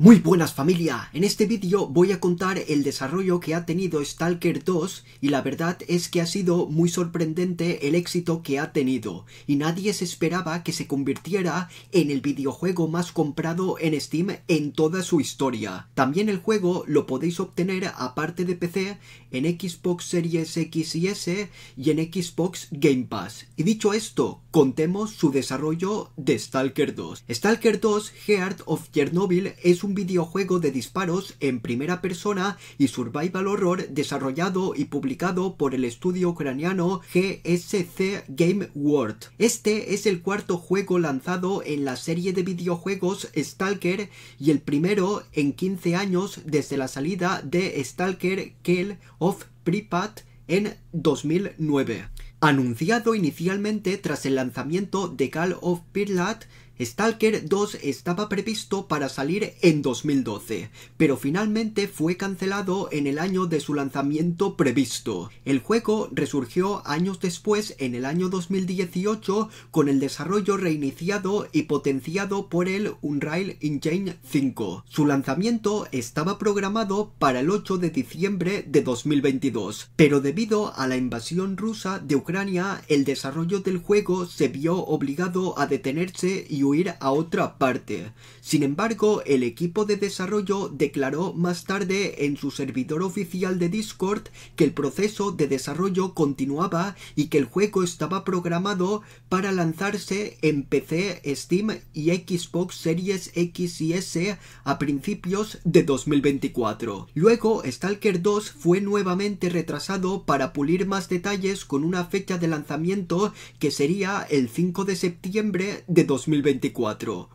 Muy buenas familia, en este vídeo voy a contar el desarrollo que ha tenido Stalker 2 y la verdad es que ha sido muy sorprendente el éxito que ha tenido y nadie se esperaba que se convirtiera en el videojuego más comprado en Steam en toda su historia. También el juego lo podéis obtener aparte de PC en Xbox Series X y S y en Xbox Game Pass. Y dicho esto, contemos su desarrollo de Stalker 2. Stalker 2 Heart of Chernobyl es un videojuego de disparos en primera persona y survival horror desarrollado y publicado por el estudio ucraniano GSC Game World. Este es el cuarto juego lanzado en la serie de videojuegos Stalker y el primero en 15 años desde la salida de Stalker Kill of Pripyat en 2009. Anunciado inicialmente tras el lanzamiento de Call of Pirlat Stalker 2 estaba previsto para salir en 2012, pero finalmente fue cancelado en el año de su lanzamiento previsto. El juego resurgió años después en el año 2018 con el desarrollo reiniciado y potenciado por el Unreal Engine 5. Su lanzamiento estaba programado para el 8 de diciembre de 2022, pero debido a la invasión rusa de Ucrania, el desarrollo del juego se vio obligado a detenerse y a otra parte. Sin embargo, el equipo de desarrollo declaró más tarde en su servidor oficial de Discord que el proceso de desarrollo continuaba y que el juego estaba programado para lanzarse en PC, Steam y Xbox Series X y S a principios de 2024. Luego, Stalker 2 fue nuevamente retrasado para pulir más detalles con una fecha de lanzamiento que sería el 5 de septiembre de 2024.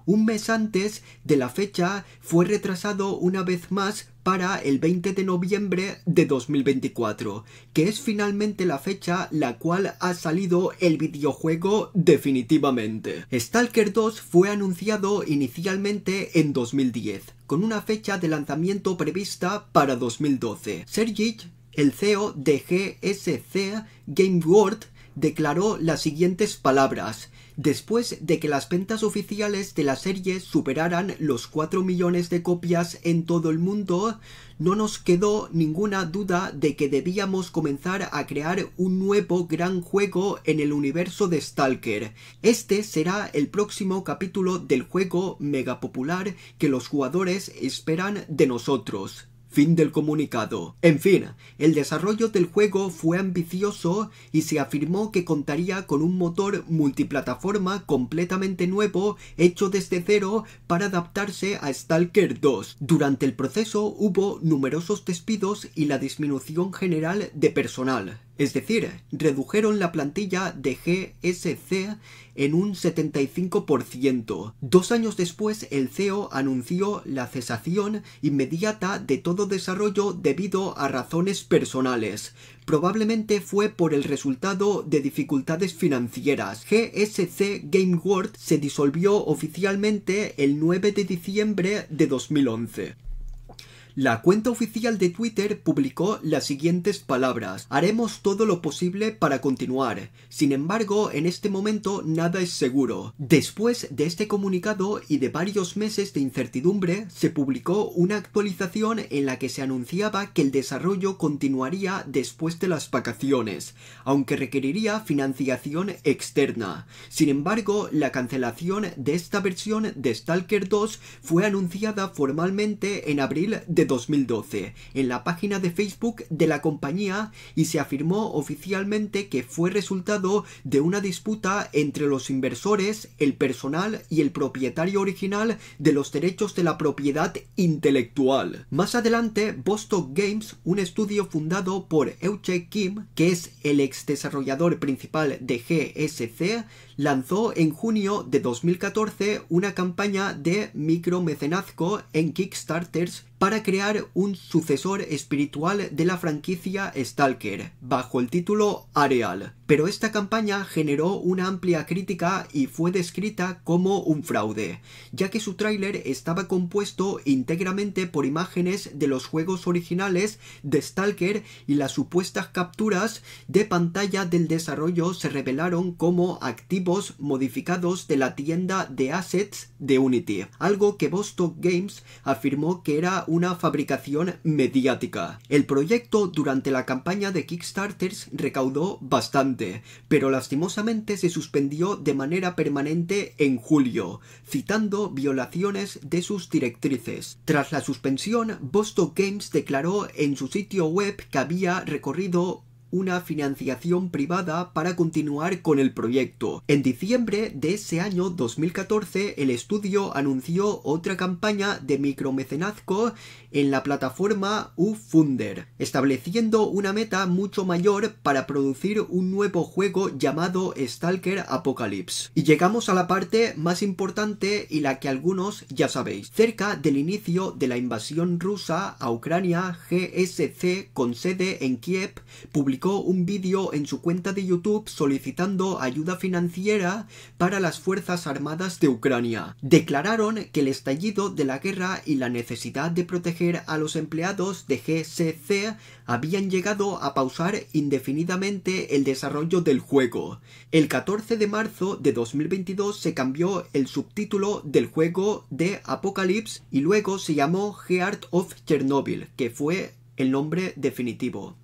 Un mes antes de la fecha fue retrasado una vez más para el 20 de noviembre de 2024, que es finalmente la fecha la cual ha salido el videojuego definitivamente. Stalker 2 fue anunciado inicialmente en 2010, con una fecha de lanzamiento prevista para 2012. Sergic, el CEO de GSC Game World, declaró las siguientes palabras después de que las ventas oficiales de la serie superaran los 4 millones de copias en todo el mundo, no nos quedó ninguna duda de que debíamos comenzar a crear un nuevo gran juego en el universo de Stalker. Este será el próximo capítulo del juego mega popular que los jugadores esperan de nosotros. Fin del comunicado. En fin, el desarrollo del juego fue ambicioso y se afirmó que contaría con un motor multiplataforma completamente nuevo hecho desde cero para adaptarse a Stalker 2. Durante el proceso hubo numerosos despidos y la disminución general de personal. Es decir, redujeron la plantilla de GSC en un 75%. Dos años después, el CEO anunció la cesación inmediata de todo desarrollo debido a razones personales. Probablemente fue por el resultado de dificultades financieras. GSC Game World se disolvió oficialmente el 9 de diciembre de 2011. La cuenta oficial de Twitter publicó las siguientes palabras. Haremos todo lo posible para continuar. Sin embargo, en este momento nada es seguro. Después de este comunicado y de varios meses de incertidumbre, se publicó una actualización en la que se anunciaba que el desarrollo continuaría después de las vacaciones, aunque requeriría financiación externa. Sin embargo, la cancelación de esta versión de Stalker 2 fue anunciada formalmente en abril de 2012 en la página de Facebook de la compañía y se afirmó oficialmente que fue resultado de una disputa entre los inversores, el personal y el propietario original de los derechos de la propiedad intelectual. Más adelante, Bostock Games, un estudio fundado por Euche Kim, que es el ex desarrollador principal de GSC, lanzó en junio de 2014 una campaña de micromecenazgo en Kickstarters para crear un sucesor espiritual de la franquicia Stalker, bajo el título Areal, pero esta campaña generó una amplia crítica y fue descrita como un fraude, ya que su tráiler estaba compuesto íntegramente por imágenes de los juegos originales de Stalker y las supuestas capturas de pantalla del desarrollo se revelaron como activos modificados de la tienda de assets de Unity, algo que Bostock Games afirmó que era una fabricación mediática. El proyecto durante la campaña de Kickstarters recaudó bastante pero lastimosamente se suspendió de manera permanente en julio, citando violaciones de sus directrices. Tras la suspensión, Boston Games declaró en su sitio web que había recorrido una financiación privada para continuar con el proyecto. En diciembre de ese año 2014, el estudio anunció otra campaña de micromecenazgo en la plataforma U-Funder, estableciendo una meta mucho mayor para producir un nuevo juego llamado Stalker Apocalypse. Y llegamos a la parte más importante y la que algunos ya sabéis. Cerca del inicio de la invasión rusa a Ucrania, GSC, con sede en Kiev, publicó un vídeo en su cuenta de YouTube solicitando ayuda financiera para las Fuerzas Armadas de Ucrania. Declararon que el estallido de la guerra y la necesidad de proteger a los empleados de GCC habían llegado a pausar indefinidamente el desarrollo del juego. El 14 de marzo de 2022 se cambió el subtítulo del juego de Apocalypse y luego se llamó Heart of Chernobyl, que fue el nombre definitivo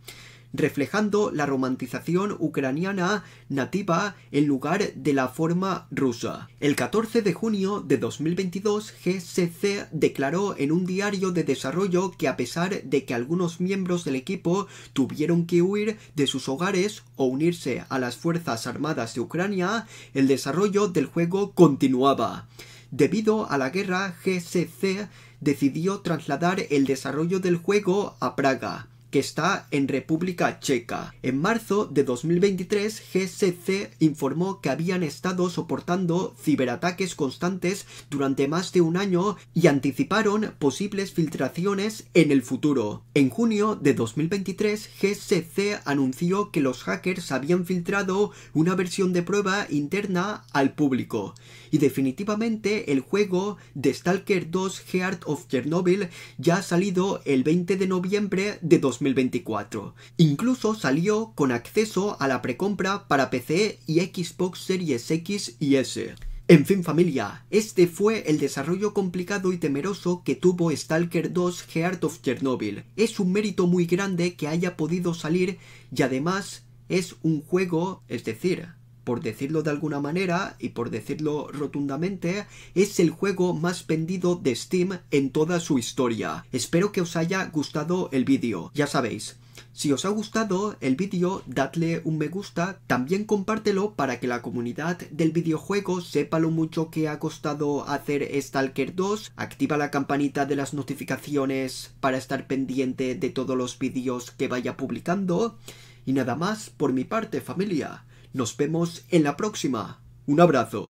reflejando la romantización ucraniana nativa en lugar de la forma rusa. El 14 de junio de 2022, GCC declaró en un diario de desarrollo que a pesar de que algunos miembros del equipo tuvieron que huir de sus hogares o unirse a las Fuerzas Armadas de Ucrania, el desarrollo del juego continuaba. Debido a la guerra, GCC decidió trasladar el desarrollo del juego a Praga que está en República Checa. En marzo de 2023, GCC informó que habían estado soportando ciberataques constantes durante más de un año y anticiparon posibles filtraciones en el futuro. En junio de 2023, GCC anunció que los hackers habían filtrado una versión de prueba interna al público. Y definitivamente el juego de Stalker 2 Heart of Chernobyl ya ha salido el 20 de noviembre de 2023 2024. Incluso salió con acceso a la precompra para PC y Xbox Series X y S. En fin familia, este fue el desarrollo complicado y temeroso que tuvo Stalker 2 Heart of Chernobyl. Es un mérito muy grande que haya podido salir y además es un juego, es decir, por decirlo de alguna manera y por decirlo rotundamente, es el juego más vendido de Steam en toda su historia. Espero que os haya gustado el vídeo, ya sabéis. Si os ha gustado el vídeo, dadle un me gusta, también compártelo para que la comunidad del videojuego sepa lo mucho que ha costado hacer Stalker 2, activa la campanita de las notificaciones para estar pendiente de todos los vídeos que vaya publicando, y nada más por mi parte familia. Nos vemos en la próxima. Un abrazo.